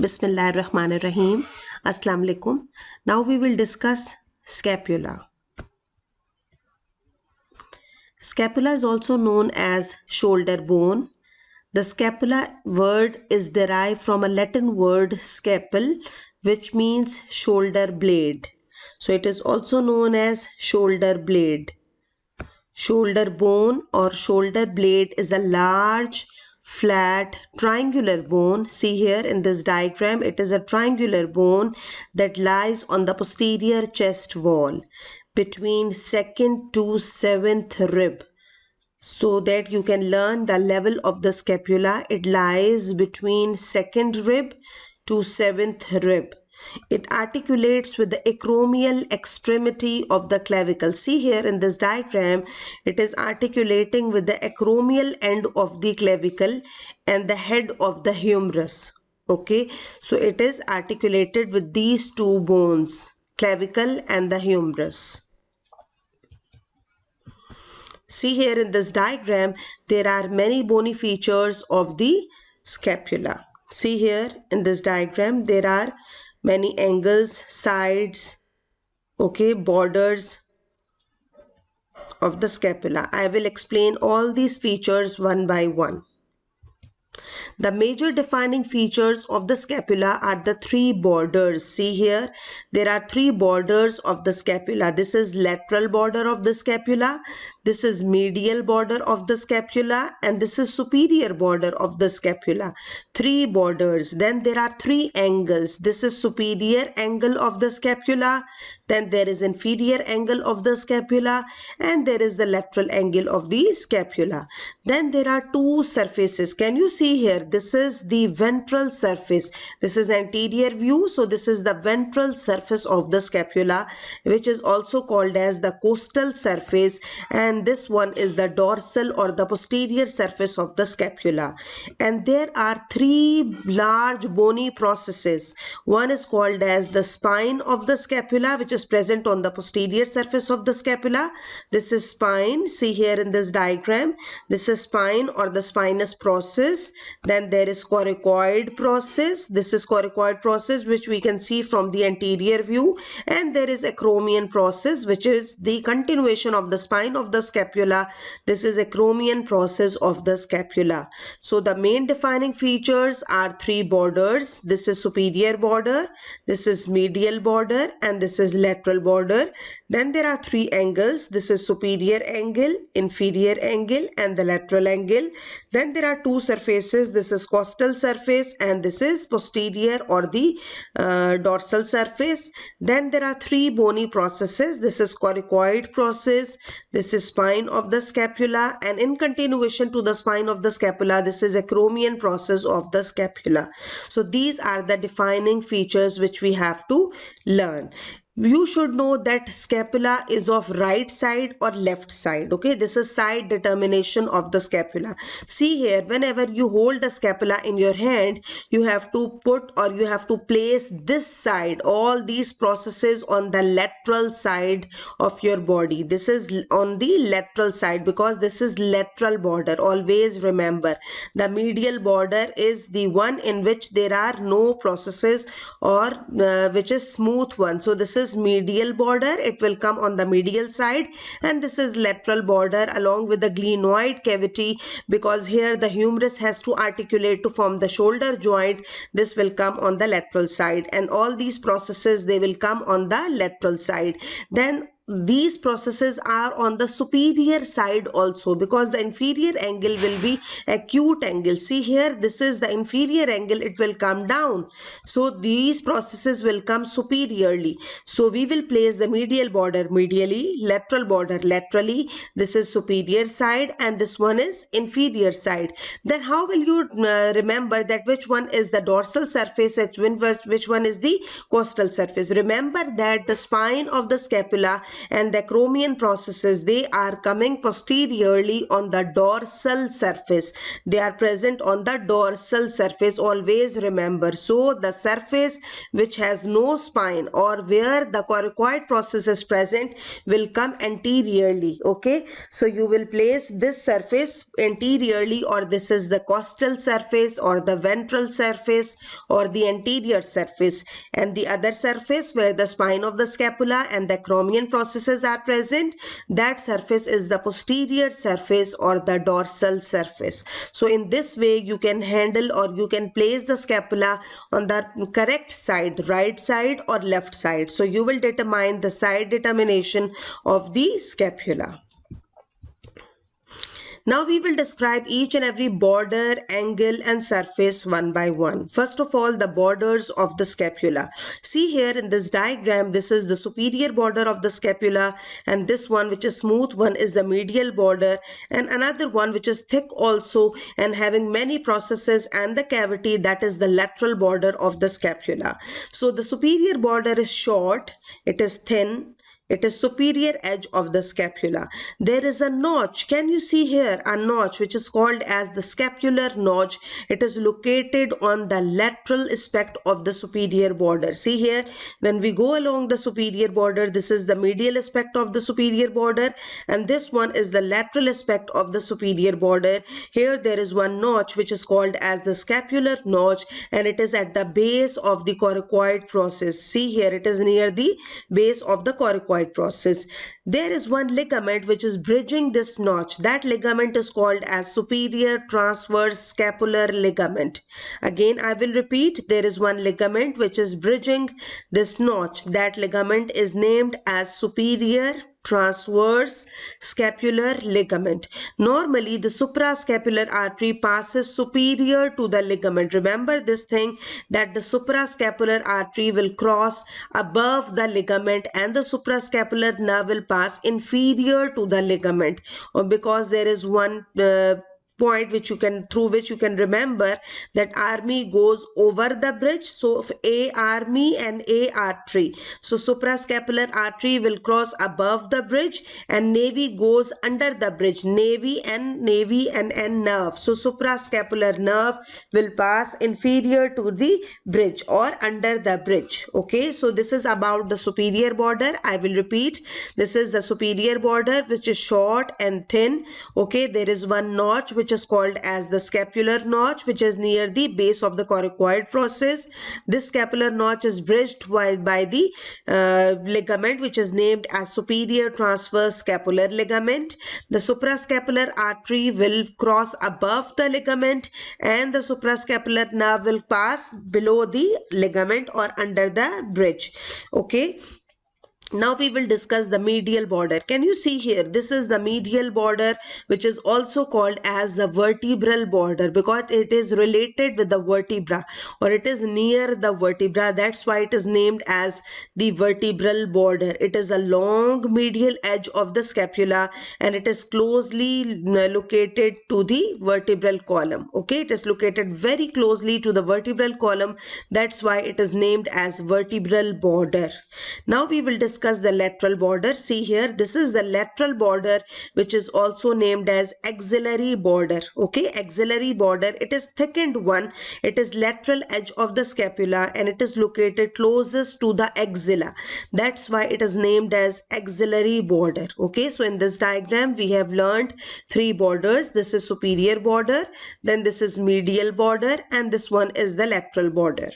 Bismillahirrahmanirrahim. Assalamu alaikum. Now we will discuss scapula. Scapula is also known as shoulder bone. The scapula word is derived from a Latin word scapel which means shoulder blade. So it is also known as shoulder blade. Shoulder bone or shoulder blade is a large flat triangular bone see here in this diagram it is a triangular bone that lies on the posterior chest wall between second to seventh rib so that you can learn the level of the scapula it lies between second rib to seventh rib it articulates with the acromial extremity of the clavicle. See here in this diagram, it is articulating with the acromial end of the clavicle and the head of the humerus. Okay, so it is articulated with these two bones, clavicle and the humerus. See here in this diagram, there are many bony features of the scapula. See here in this diagram, there are many angles sides okay borders of the scapula i will explain all these features one by one the major defining features of the scapula are the three borders. See here, there are three borders of the scapula. This is lateral border of the scapula. This is medial border of the scapula and this is superior border of the scapula. Three borders. Then there are three angles. This is superior angle of the scapula. Then there is inferior angle of the scapula and there is the lateral angle of the scapula. Then there are two surfaces. Can you see here? This is the ventral surface. This is anterior view. So this is the ventral surface of the scapula which is also called as the costal surface and and this one is the dorsal or the posterior surface of the scapula and there are three large bony processes one is called as the spine of the scapula which is present on the posterior surface of the scapula this is spine see here in this diagram this is spine or the spinous process then there is coracoid process this is coracoid process which we can see from the anterior view and there is acromion process which is the continuation of the spine of the scapula. This is a Cromian process of the scapula. So the main defining features are three borders. This is superior border, this is medial border and this is lateral border. Then there are three angles. This is superior angle, inferior angle and the lateral angle. Then there are two surfaces. This is costal surface and this is posterior or the uh, dorsal surface. Then there are three bony processes. This is coracoid process. This is spine of the scapula and in continuation to the spine of the scapula this is acromion process of the scapula so these are the defining features which we have to learn you should know that scapula is of right side or left side okay this is side determination of the scapula see here whenever you hold the scapula in your hand you have to put or you have to place this side all these processes on the lateral side of your body this is on the lateral side because this is lateral border always remember the medial border is the one in which there are no processes or uh, which is smooth one so this is is medial border it will come on the medial side and this is lateral border along with the glenoid cavity because here the humerus has to articulate to form the shoulder joint this will come on the lateral side and all these processes they will come on the lateral side then these processes are on the superior side also because the inferior angle will be acute angle see here this is the inferior angle it will come down so these processes will come superiorly so we will place the medial border medially lateral border laterally this is superior side and this one is inferior side then how will you uh, remember that which one is the dorsal surface and which one is the costal surface remember that the spine of the scapula and the acromion processes they are coming posteriorly on the dorsal surface they are present on the dorsal surface always remember so the surface which has no spine or where the coracoid process is present will come anteriorly okay so you will place this surface anteriorly or this is the costal surface or the ventral surface or the anterior surface and the other surface where the spine of the scapula and the acromion process processes are present that surface is the posterior surface or the dorsal surface so in this way you can handle or you can place the scapula on the correct side right side or left side so you will determine the side determination of the scapula now we will describe each and every border, angle and surface one by one. First of all, the borders of the scapula. See here in this diagram, this is the superior border of the scapula and this one which is smooth one is the medial border and another one which is thick also and having many processes and the cavity that is the lateral border of the scapula. So the superior border is short, it is thin, it is superior edge of the scapula. There is a notch. Can you see here a notch which is called as the scapular notch. It is located on the lateral aspect of the superior border. See here when we go along the superior border this is the medial aspect of the superior border and this one is the lateral aspect of the superior border. Here there is one notch which is called as the scapular notch and it is at the base of the coracoid process. See here it is near the base of the coracoid process. There is one ligament which is bridging this notch. That ligament is called as superior transverse scapular ligament. Again, I will repeat, there is one ligament which is bridging this notch. That ligament is named as superior transverse scapular ligament. Normally, the suprascapular artery passes superior to the ligament. Remember this thing that the suprascapular artery will cross above the ligament and the suprascapular nerve will pass inferior to the ligament because there is one uh, point which you can through which you can remember that army goes over the bridge so a army and a artery so suprascapular artery will cross above the bridge and navy goes under the bridge navy and navy and n nerve so suprascapular nerve will pass inferior to the bridge or under the bridge okay so this is about the superior border i will repeat this is the superior border which is short and thin okay there is one notch which is called as the scapular notch which is near the base of the coracoid process. This scapular notch is bridged by, by the uh, ligament which is named as superior transverse scapular ligament. The suprascapular artery will cross above the ligament and the suprascapular nerve will pass below the ligament or under the bridge. Okay now we will discuss the medial border can you see here this is the medial border which is also called as the vertebral border because it is related with the vertebra or it is near the vertebra that's why it is named as the vertebral border it is a long medial edge of the scapula and it is closely located to the vertebral column okay it is located very closely to the vertebral column that's why it is named as vertebral border now we will discuss discuss the lateral border. See here, this is the lateral border, which is also named as axillary border. Okay, axillary border. It is thickened one. It is lateral edge of the scapula and it is located closest to the axilla. That's why it is named as axillary border. Okay, so in this diagram, we have learned three borders. This is superior border, then this is medial border, and this one is the lateral border.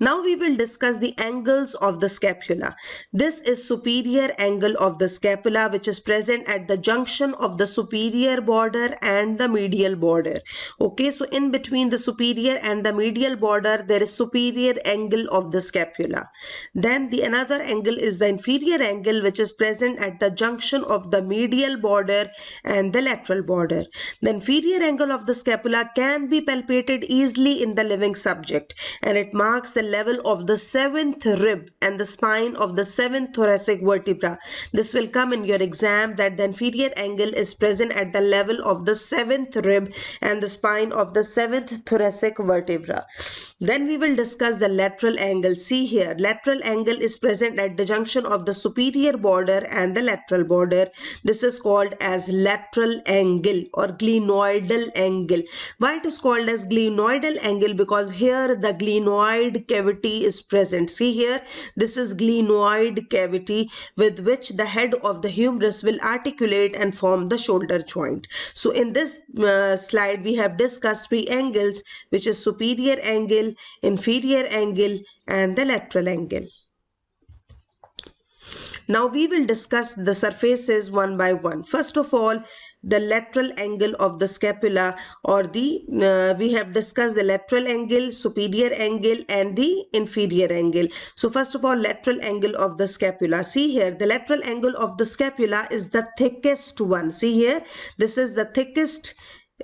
Now we will discuss the angles of the scapula. This is superior angle of the scapula which is present at the junction of the superior border and the medial border. Okay, so in between the superior and the medial border there is superior angle of the scapula. Then the another angle is the inferior angle which is present at the junction of the medial border and the lateral border. The inferior angle of the scapula can be palpated easily in the living subject and it marks the level of the seventh rib and the spine of the seventh thoracic vertebra. This will come in your exam that the inferior angle is present at the level of the seventh rib and the spine of the seventh thoracic vertebra. Then we will discuss the lateral angle. See here, lateral angle is present at the junction of the superior border and the lateral border. This is called as lateral angle or glenoidal angle. Why it is called as glenoidal angle? Because here the glenoid cavity is present. See here, this is glenoid cavity with which the head of the humerus will articulate and form the shoulder joint. So in this uh, slide, we have discussed three angles, which is superior angle, inferior angle, and the lateral angle. Now we will discuss the surfaces one by one. First of all, the lateral angle of the scapula or the uh, we have discussed the lateral angle superior angle and the inferior angle so first of all lateral angle of the scapula see here the lateral angle of the scapula is the thickest one see here this is the thickest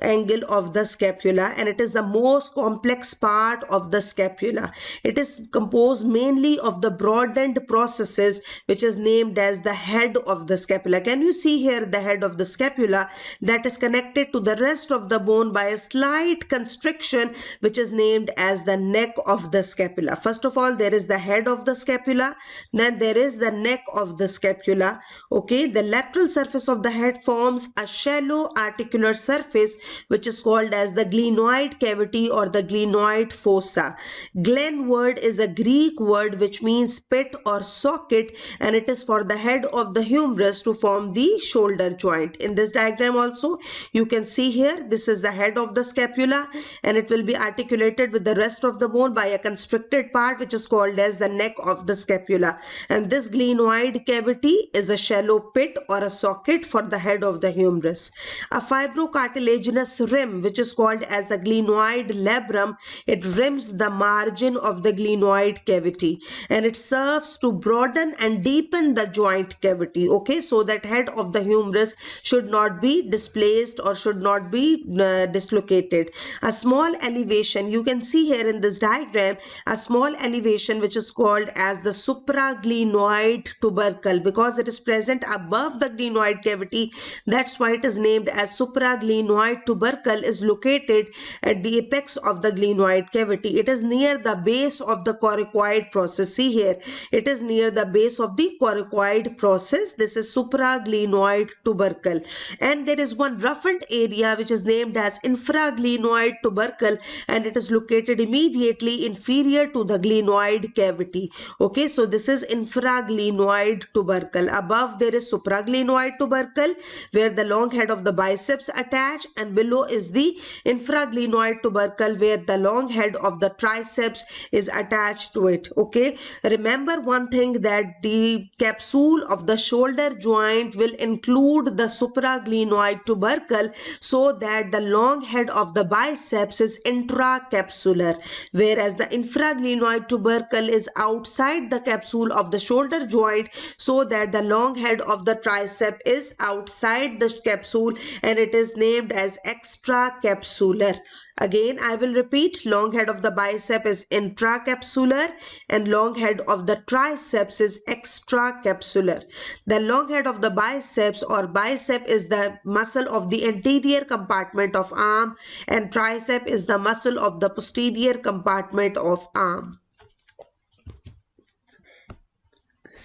angle of the scapula and it is the most complex part of the scapula. It is composed mainly of the broadened processes which is named as the head of the scapula. Can you see here the head of the scapula that is connected to the rest of the bone by a slight constriction which is named as the neck of the scapula. First of all there is the head of the scapula then there is the neck of the scapula. Okay the lateral surface of the head forms a shallow articular surface which is called as the glenoid cavity or the glenoid fossa. Glen word is a Greek word which means pit or socket and it is for the head of the humerus to form the shoulder joint. In this diagram also you can see here this is the head of the scapula and it will be articulated with the rest of the bone by a constricted part which is called as the neck of the scapula and this glenoid cavity is a shallow pit or a socket for the head of the humerus. A fibrocartilaginous glutinous rim which is called as a glenoid labrum. It rims the margin of the glenoid cavity and it serves to broaden and deepen the joint cavity okay so that head of the humerus should not be displaced or should not be uh, dislocated. A small elevation you can see here in this diagram a small elevation which is called as the supraglenoid tubercle because it is present above the glenoid cavity that's why it is named as supraglenoid tubercle is located at the apex of the glenoid cavity. It is near the base of the coracoid process. See here, it is near the base of the coracoid process. This is supraglenoid tubercle. And there is one roughened area which is named as infraglenoid tubercle and it is located immediately inferior to the glenoid cavity. Okay, so this is infraglenoid tubercle. Above there is supraglenoid tubercle where the long head of the biceps attach and below is the infraglenoid tubercle where the long head of the triceps is attached to it okay remember one thing that the capsule of the shoulder joint will include the supraglenoid tubercle so that the long head of the biceps is intracapsular whereas the infraglenoid tubercle is outside the capsule of the shoulder joint so that the long head of the tricep is outside the capsule and it is named as extracapsular. Again, I will repeat, long head of the bicep is intracapsular and long head of the triceps is extracapsular. The long head of the biceps or bicep is the muscle of the anterior compartment of arm and tricep is the muscle of the posterior compartment of arm.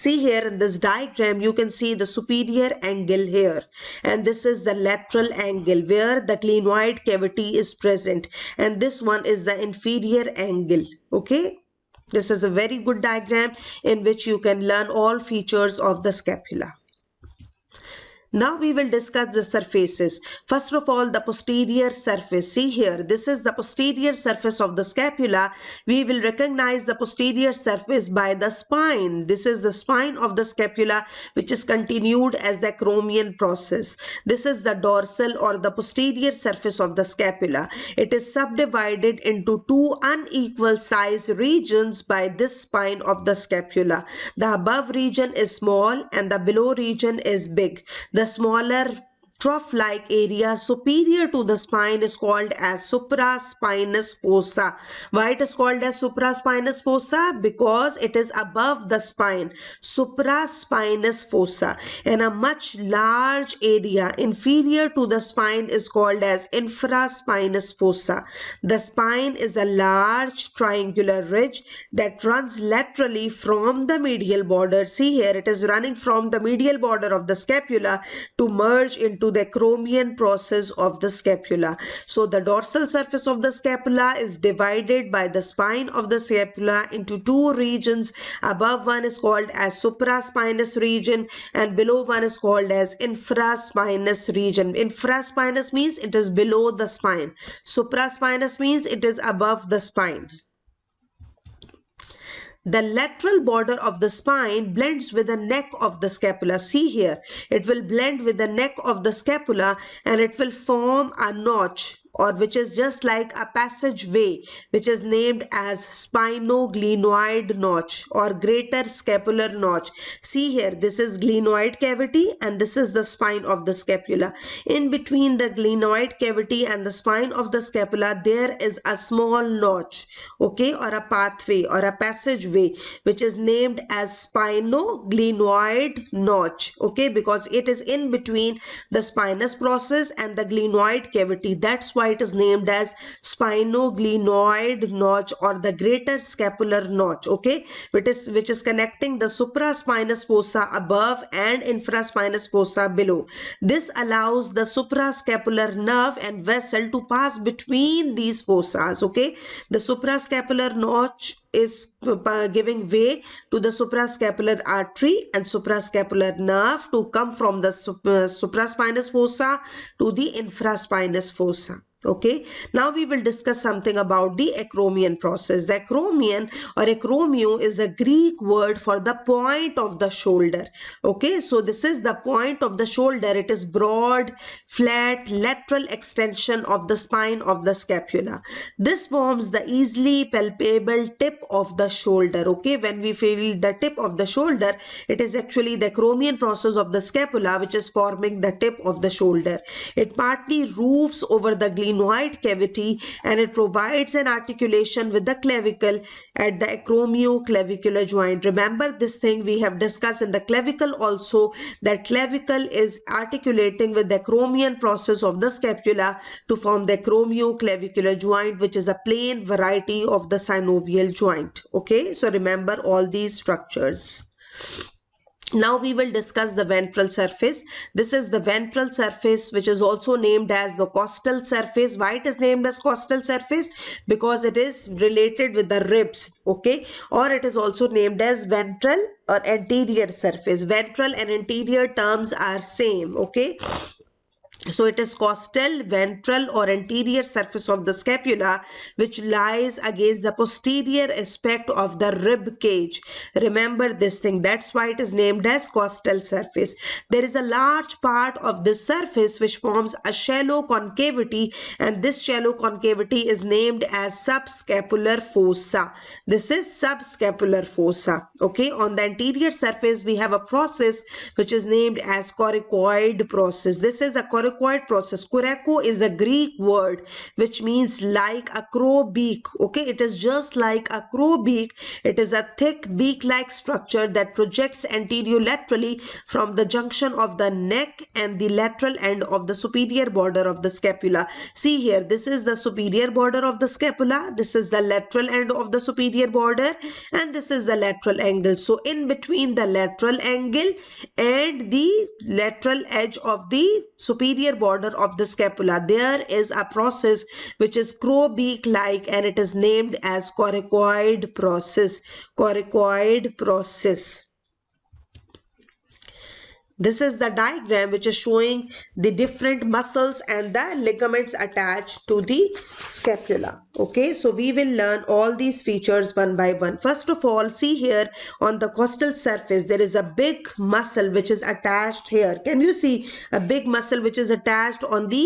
See here in this diagram, you can see the superior angle here. And this is the lateral angle where the clinoid cavity is present. And this one is the inferior angle. Okay. This is a very good diagram in which you can learn all features of the scapula. Now we will discuss the surfaces. First of all, the posterior surface. See here, this is the posterior surface of the scapula. We will recognize the posterior surface by the spine. This is the spine of the scapula which is continued as the acromion process. This is the dorsal or the posterior surface of the scapula. It is subdivided into two unequal size regions by this spine of the scapula. The above region is small and the below region is big. The the smaller trough-like area superior to the spine is called as supraspinous fossa. Why it is called as supraspinous fossa? Because it is above the spine, supraspinous fossa. And a much large area inferior to the spine is called as infraspinous fossa. The spine is a large triangular ridge that runs laterally from the medial border. See here, it is running from the medial border of the scapula to merge into to the acromion process of the scapula. So the dorsal surface of the scapula is divided by the spine of the scapula into two regions. Above one is called as supraspinous region and below one is called as infraspinous region. Infraspinous means it is below the spine. Supraspinous means it is above the spine the lateral border of the spine blends with the neck of the scapula. See here, it will blend with the neck of the scapula and it will form a notch or which is just like a passageway which is named as spinoglenoid notch or greater scapular notch. See here this is glenoid cavity and this is the spine of the scapula. In between the glenoid cavity and the spine of the scapula there is a small notch okay or a pathway or a passageway which is named as spinoglenoid notch okay because it is in between the spinous process and the glenoid cavity that's why it is named as spinoglenoid notch or the greater scapular notch okay which is which is connecting the supraspinous fossa above and infraspinous fossa below this allows the suprascapular nerve and vessel to pass between these fossas okay the suprascapular notch is giving way to the suprascapular artery and suprascapular nerve to come from the uh, supraspinous fossa to the infraspinous fossa okay now we will discuss something about the acromion process the acromion or acromio is a greek word for the point of the shoulder okay so this is the point of the shoulder it is broad flat lateral extension of the spine of the scapula this forms the easily palpable tip of the shoulder okay when we feel the tip of the shoulder it is actually the acromion process of the scapula which is forming the tip of the shoulder it partly roofs over the glenoid glenoid cavity and it provides an articulation with the clavicle at the acromioclavicular joint. Remember this thing we have discussed in the clavicle also that clavicle is articulating with the acromion process of the scapula to form the acromioclavicular joint which is a plain variety of the synovial joint. Okay, so remember all these structures. Now we will discuss the ventral surface. This is the ventral surface which is also named as the costal surface. Why it is named as costal surface? Because it is related with the ribs, okay? Or it is also named as ventral or anterior surface. Ventral and anterior terms are same, okay? So it is costal, ventral or anterior surface of the scapula which lies against the posterior aspect of the rib cage. Remember this thing. That's why it is named as costal surface. There is a large part of this surface which forms a shallow concavity and this shallow concavity is named as subscapular fossa. This is subscapular fossa. Okay. On the anterior surface we have a process which is named as coracoid process. This is a coracoid anechoic process. Kureko is a Greek word which means like a crow beak. Okay, it is just like a crow beak. It is a thick beak-like structure that projects anterolaterally from the junction of the neck and the lateral end of the superior border of the scapula. See here, this is the superior border of the scapula. This is the lateral end of the superior border and this is the lateral angle. So in between the lateral angle and the lateral edge of the superior border of the scapula. There is a process which is crow beak like and it is named as coracoid process. Coracoid process. This is the diagram which is showing the different muscles and the ligaments attached to the scapula. Okay, so we will learn all these features one by one. First of all, see here on the costal surface, there is a big muscle which is attached here. Can you see a big muscle which is attached on the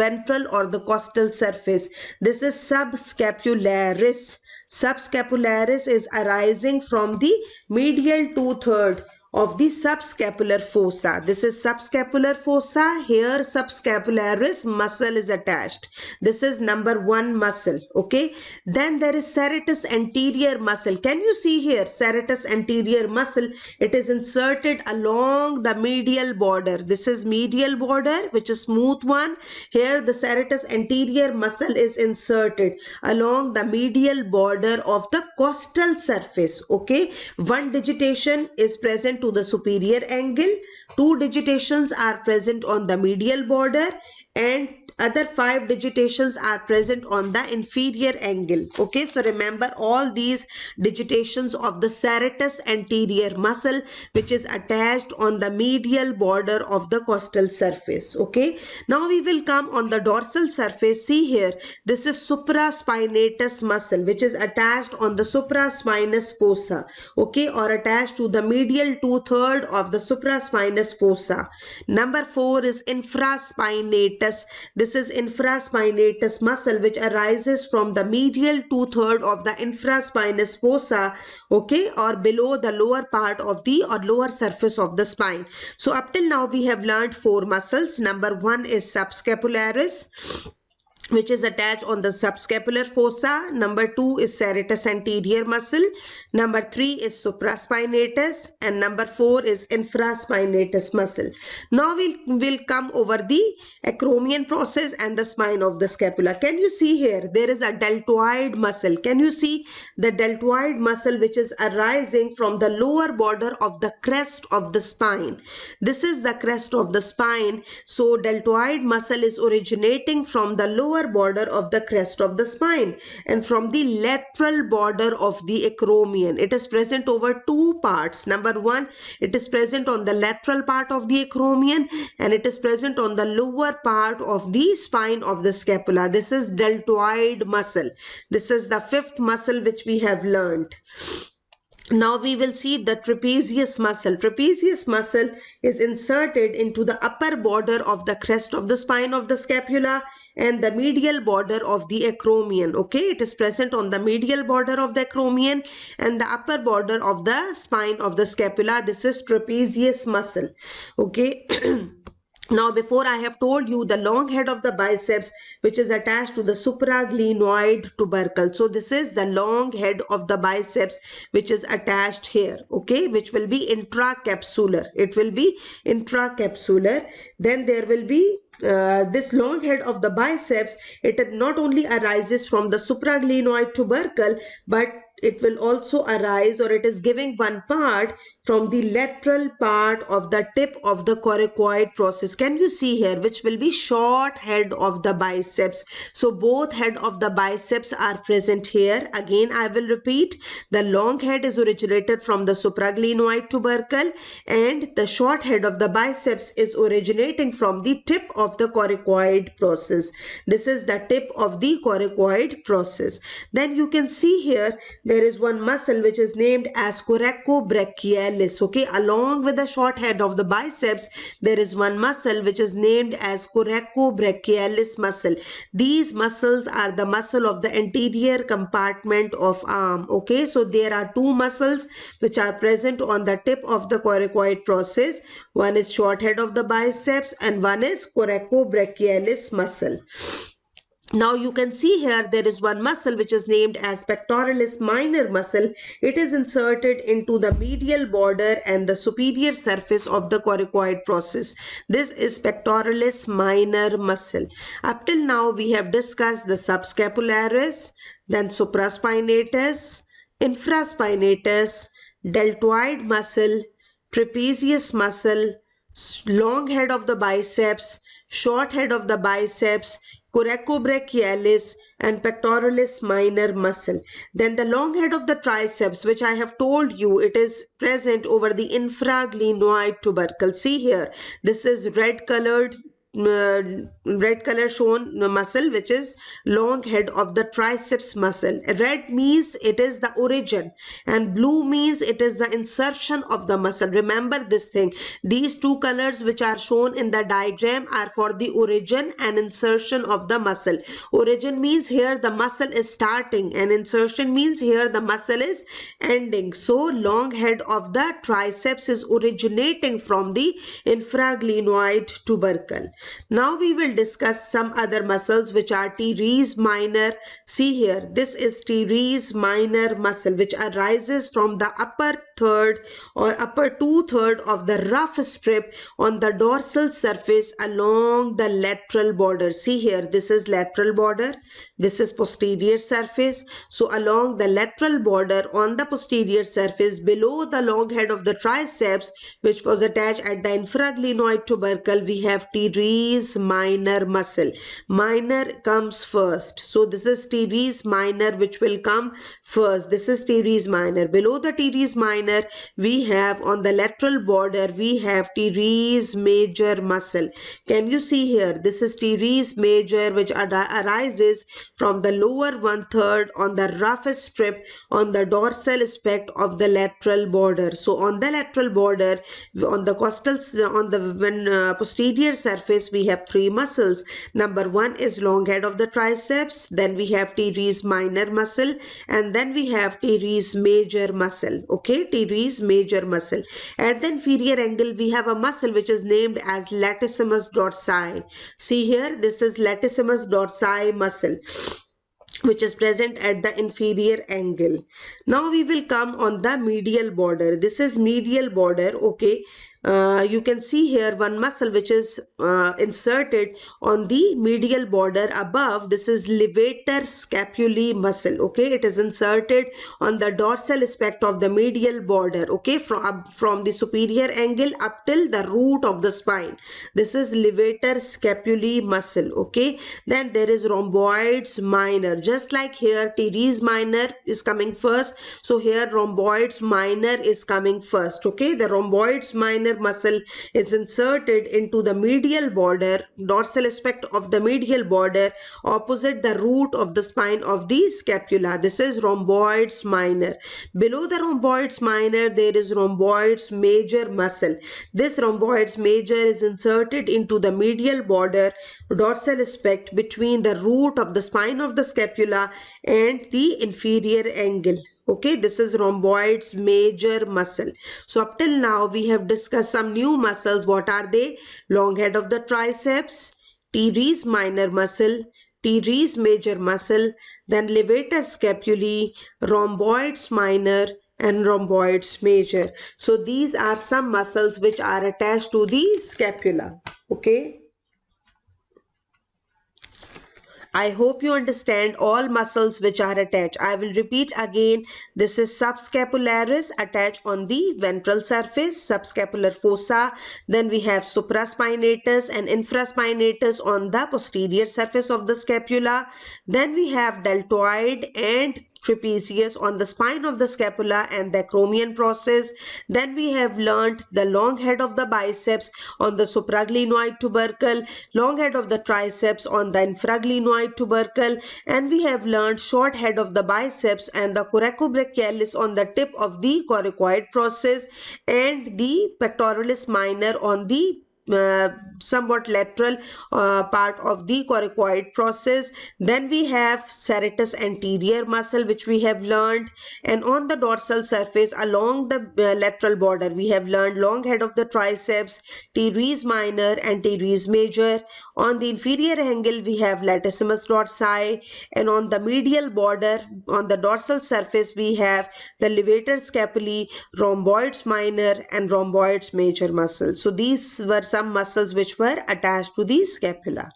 ventral or the costal surface? This is subscapularis. Subscapularis is arising from the medial two-third of the subscapular fossa. This is subscapular fossa. Here subscapularis muscle is attached. This is number one muscle. Okay. Then there is serratus anterior muscle. Can you see here? Serratus anterior muscle. It is inserted along the medial border. This is medial border which is smooth one. Here the serratus anterior muscle is inserted along the medial border of the costal surface. Okay. One digitation is present to the superior angle. Two digitations are present on the medial border and other five digitations are present on the inferior angle okay so remember all these digitations of the serratus anterior muscle which is attached on the medial border of the costal surface okay now we will come on the dorsal surface see here this is supraspinatus muscle which is attached on the supraspinous fossa okay or attached to the medial two-third of the supraspinous fossa number four is infraspinatus this this is infraspinatus muscle which arises from the medial two-third of the infraspinous fossa, okay, or below the lower part of the or lower surface of the spine. So up till now we have learned four muscles. Number one is subscapularis which is attached on the subscapular fossa. Number two is serratus anterior muscle. Number three is supraspinatus and number four is infraspinatus muscle. Now we will we'll come over the acromion process and the spine of the scapula. Can you see here? There is a deltoid muscle. Can you see the deltoid muscle which is arising from the lower border of the crest of the spine? This is the crest of the spine. So deltoid muscle is originating from the lower lower border of the crest of the spine and from the lateral border of the acromion. It is present over two parts. Number one, it is present on the lateral part of the acromion and it is present on the lower part of the spine of the scapula. This is deltoid muscle. This is the fifth muscle which we have learned. Now we will see the trapezius muscle. Trapezius muscle is inserted into the upper border of the crest of the spine of the scapula and the medial border of the acromion. Okay, it is present on the medial border of the acromion and the upper border of the spine of the scapula. This is trapezius muscle. Okay. Now, before I have told you the long head of the biceps, which is attached to the supraglenoid tubercle. So this is the long head of the biceps, which is attached here, okay, which will be intracapsular. It will be intracapsular. Then there will be uh, this long head of the biceps. It not only arises from the supraglenoid tubercle, but it will also arise or it is giving one part from the lateral part of the tip of the coracoid process. Can you see here which will be short head of the biceps. So both head of the biceps are present here. Again I will repeat the long head is originated from the supraglenoid tubercle and the short head of the biceps is originating from the tip of the coracoid process. This is the tip of the coracoid process. Then you can see here there is one muscle which is named as coracobrachialis okay along with the short head of the biceps there is one muscle which is named as coracobrachialis muscle these muscles are the muscle of the anterior compartment of arm okay so there are two muscles which are present on the tip of the coracoid process one is short head of the biceps and one is coracobrachialis muscle now you can see here there is one muscle which is named as pectoralis minor muscle. It is inserted into the medial border and the superior surface of the coracoid process. This is pectoralis minor muscle. Up till now we have discussed the subscapularis, then supraspinatus, infraspinatus, deltoid muscle, trapezius muscle, long head of the biceps, short head of the biceps, coracobrachialis and pectoralis minor muscle. Then the long head of the triceps, which I have told you, it is present over the infraglenoid tubercle. See here, this is red colored uh, red color shown muscle which is long head of the triceps muscle red means it is the origin and blue means it is the insertion of the muscle remember this thing these two colors which are shown in the diagram are for the origin and insertion of the muscle origin means here the muscle is starting and insertion means here the muscle is ending so long head of the triceps is originating from the infraglenoid tubercle now we will discuss some other muscles which are teres minor. See here, this is teres minor muscle which arises from the upper third or upper two-third of the rough strip on the dorsal surface along the lateral border. See here, this is lateral border, this is posterior surface. So along the lateral border on the posterior surface below the long head of the triceps which was attached at the infraglenoid tubercle, we have teres teres minor muscle. Minor comes first. So this is teres minor which will come first. This is teres minor. Below the teres minor we have on the lateral border we have teres major muscle. Can you see here? This is teres major which ar arises from the lower one third on the roughest strip on the dorsal aspect of the lateral border. So on the lateral border on the costal on the when, uh, posterior surface we have three muscles. Number one is long head of the triceps, then we have teres minor muscle, and then we have teres major muscle. Okay, teres major muscle. At the inferior angle, we have a muscle which is named as latissimus dorsi. See here, this is latissimus dorsi muscle which is present at the inferior angle. Now we will come on the medial border. This is medial border, okay, uh, you can see here one muscle which is uh, inserted on the medial border above this is levator scapulae muscle okay it is inserted on the dorsal aspect of the medial border okay from from the superior angle up till the root of the spine this is levator scapulae muscle okay then there is rhomboids minor just like here teres minor is coming first so here rhomboids minor is coming first okay the rhomboids minor muscle is inserted into the medial border, dorsal aspect of the medial border, opposite the root of the spine of the scapula. This is rhomboids minor. Below the rhomboids minor, there is rhomboids major muscle. This rhomboids major is inserted into the medial border, dorsal aspect between the root of the spine of the scapula and the inferior angle okay this is rhomboid's major muscle so up till now we have discussed some new muscles what are they long head of the triceps teres minor muscle teres major muscle then levator scapulae rhomboids minor and rhomboids major so these are some muscles which are attached to the scapula okay I hope you understand all muscles which are attached. I will repeat again. This is subscapularis attached on the ventral surface, subscapular fossa. Then we have supraspinatus and infraspinatus on the posterior surface of the scapula. Then we have deltoid and trapezius on the spine of the scapula and the acromion process. Then we have learned the long head of the biceps on the supraglenoid tubercle, long head of the triceps on the infraglenoid tubercle and we have learned short head of the biceps and the coracobrachialis on the tip of the coracoid process and the pectoralis minor on the uh, somewhat lateral uh, part of the coracoid process then we have serratus anterior muscle which we have learned and on the dorsal surface along the uh, lateral border we have learned long head of the triceps teres minor and teres major on the inferior angle we have latissimus dorsi and on the medial border on the dorsal surface we have the levator scapulae rhomboids minor and rhomboids major muscle so these were some some muscles which were attached to the scapula.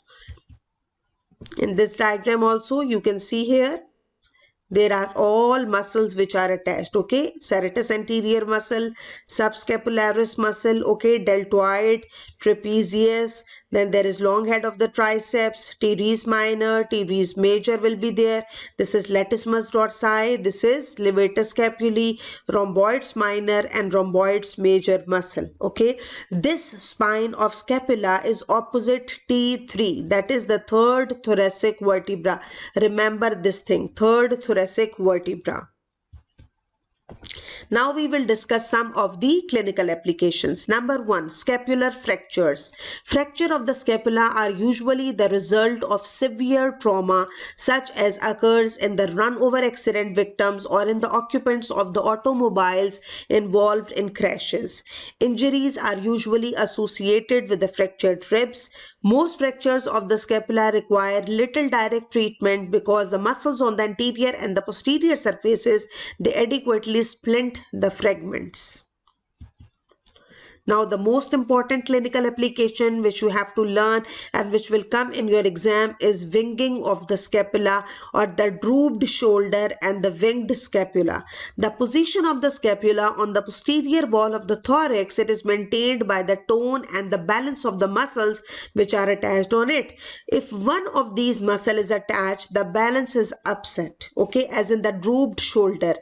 In this diagram also you can see here there are all muscles which are attached okay serratus anterior muscle subscapularis muscle okay deltoid trapezius then there is long head of the triceps, teres minor, teres major will be there. This is latissimus dorsi, this is levator scapulae, rhomboids minor and rhomboids major muscle. Okay, this spine of scapula is opposite T3, that is the third thoracic vertebra. Remember this thing, third thoracic vertebra. Now we will discuss some of the clinical applications. Number one, scapular fractures. Fracture of the scapula are usually the result of severe trauma such as occurs in the runover accident victims or in the occupants of the automobiles involved in crashes. Injuries are usually associated with the fractured ribs. Most fractures of the scapula require little direct treatment because the muscles on the anterior and the posterior surfaces they adequately splint the fragments. Now the most important clinical application which you have to learn and which will come in your exam is winging of the scapula or the drooped shoulder and the winged scapula. The position of the scapula on the posterior wall of the thorax it is maintained by the tone and the balance of the muscles which are attached on it. If one of these muscle is attached the balance is upset okay as in the drooped shoulder.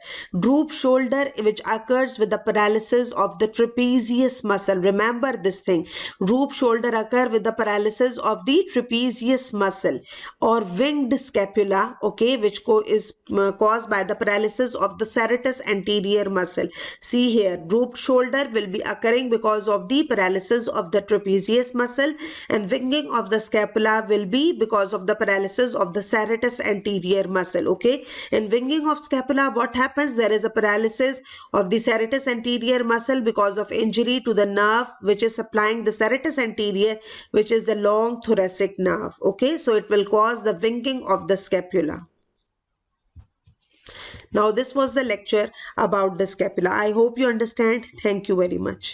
Drooped shoulder which occurs with the paralysis of the trapezius muscle muscle. Remember this thing. Roop shoulder occur with the paralysis of the trapezius muscle or winged scapula, okay, which co is caused by the paralysis of the serratus anterior muscle. See here, drooped shoulder will be occurring because of the paralysis of the trapezius muscle and winging of the scapula will be because of the paralysis of the serratus anterior muscle, okay. In winging of scapula, what happens? There is a paralysis of the serratus anterior muscle because of injury to the the nerve which is supplying the serratus anterior which is the long thoracic nerve okay so it will cause the winking of the scapula now this was the lecture about the scapula i hope you understand thank you very much